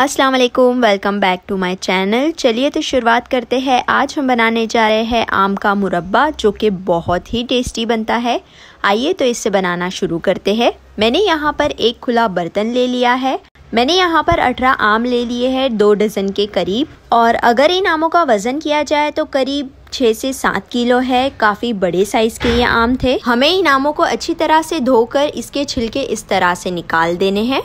अस्सलाम वालेकुम welcome back to my channel चलिए तो शुरुआत करते हैं आज हम बनाने जा रहे हैं आम का मुरब्बा जो कि बहुत ही टेस्टी बनता है आइए तो इससे बनाना शुरू करते हैं मैंने यहाँ पर एक खुला बर्तन ले लिया है मैंने यहाँ पर अठारह आम ले लिए हैं दो डजन के करीब और अगर इन आमों का वज़न किया जाए तो करीब छः से सात किलो है काफ़ी बड़े साइज़ के ये आम थे हमें इन आमों को अच्छी तरह से धोकर इसके छिलके इस तरह से निकाल देने हैं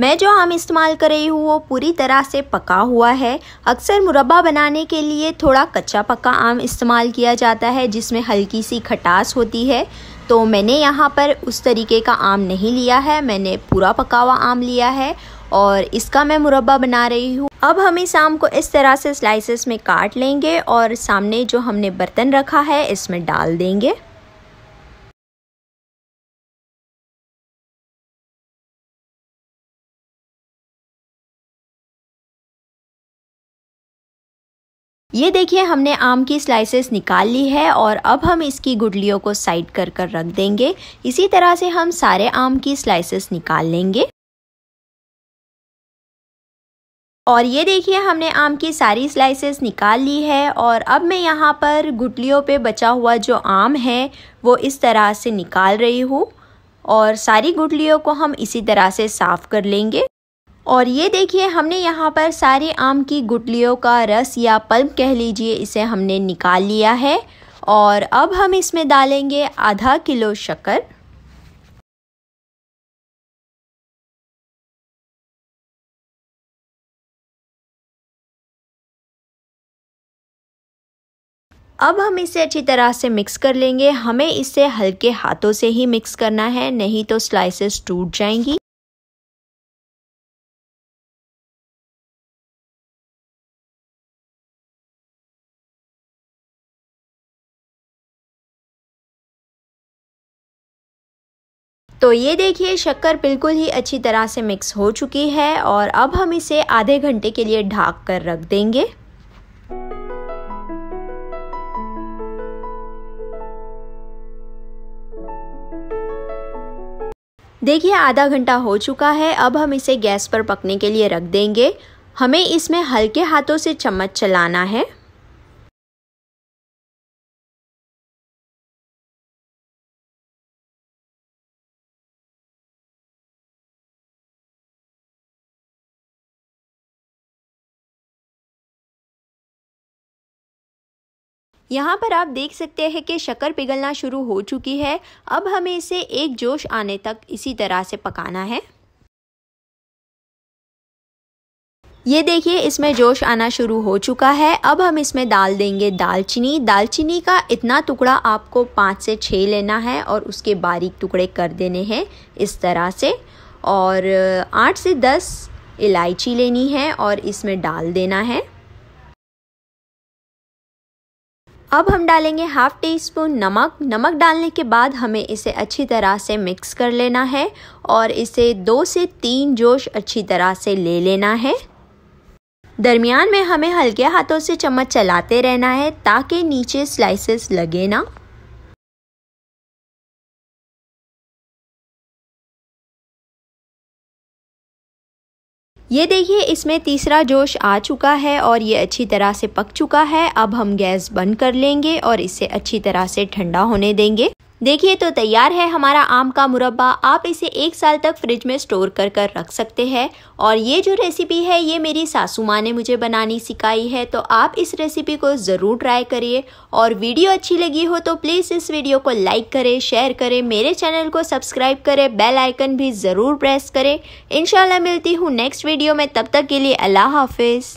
मैं जो आम इस्तेमाल कर रही हूँ वो पूरी तरह से पका हुआ है अक्सर मुरबा बनाने के लिए थोड़ा कच्चा पका आम इस्तेमाल किया जाता है जिसमें हल्की सी खटास होती है तो मैंने यहाँ पर उस तरीके का आम नहीं लिया है मैंने पूरा पका हुआ आम लिया है और इसका मैं मुरबा बना रही हूँ अब हम इस आम को इस तरह से स्लाइसेस में काट लेंगे और सामने जो हमने बर्तन रखा है इसमें डाल देंगे ये देखिए हमने आम की स्लाइसेस निकाल ली है और अब हम इसकी गुडलियों को साइड कर कर रख देंगे इसी तरह से हम सारे आम की स्लाइसेस निकाल लेंगे और ये देखिए हमने आम की सारी स्लाइसेस निकाल ली है और अब मैं यहाँ पर गुटलियों पे बचा हुआ जो आम है वो इस तरह से निकाल रही हूँ और सारी गुटलियों को हम इसी तरह से साफ़ कर लेंगे और ये देखिए हमने यहाँ पर सारे आम की गुटलियों का रस या पल्प कह लीजिए इसे हमने निकाल लिया है और अब हम इसमें डालेंगे आधा किलो शक्कर अब हम इसे अच्छी तरह से मिक्स कर लेंगे हमें इसे हल्के हाथों से ही मिक्स करना है नहीं तो स्लाइसेस टूट जाएंगी तो ये देखिए शक्कर बिल्कुल ही अच्छी तरह से मिक्स हो चुकी है और अब हम इसे आधे घंटे के लिए ढाक कर रख देंगे देखिए आधा घंटा हो चुका है अब हम इसे गैस पर पकने के लिए रख देंगे हमें इसमें हल्के हाथों से चम्मच चलाना है यहाँ पर आप देख सकते हैं कि शक्कर पिघलना शुरू हो चुकी है अब हमें इसे एक जोश आने तक इसी तरह से पकाना है ये देखिए इसमें जोश आना शुरू हो चुका है अब हम इसमें डाल देंगे दालचीनी दालचीनी का इतना टुकड़ा आपको पाँच से छः लेना है और उसके बारीक टुकड़े कर देने हैं इस तरह से और आठ से दस इलायची लेनी है और इसमें डाल देना है अब हम डालेंगे हाफ टी स्पून नमक नमक डालने के बाद हमें इसे अच्छी तरह से मिक्स कर लेना है और इसे दो से तीन जोश अच्छी तरह से ले लेना है दरमियान में हमें हल्के हाथों से चम्मच चलाते रहना है ताकि नीचे स्लाइसेस लगे ना ये देखिए इसमें तीसरा जोश आ चुका है और ये अच्छी तरह से पक चुका है अब हम गैस बंद कर लेंगे और इसे अच्छी तरह से ठंडा होने देंगे देखिए तो तैयार है हमारा आम का मुरब्बा आप इसे एक साल तक फ्रिज में स्टोर कर कर रख सकते हैं और ये जो रेसिपी है ये मेरी सासू माँ ने मुझे बनानी सिखाई है तो आप इस रेसिपी को ज़रूर ट्राई करिए और वीडियो अच्छी लगी हो तो प्लीज़ इस वीडियो को लाइक करें शेयर करें मेरे चैनल को सब्सक्राइब करें बेल आइकन भी ज़रूर प्रेस करें इनशाला मिलती हूँ नेक्स्ट वीडियो में तब तक के लिए अल्लाह हाफिज़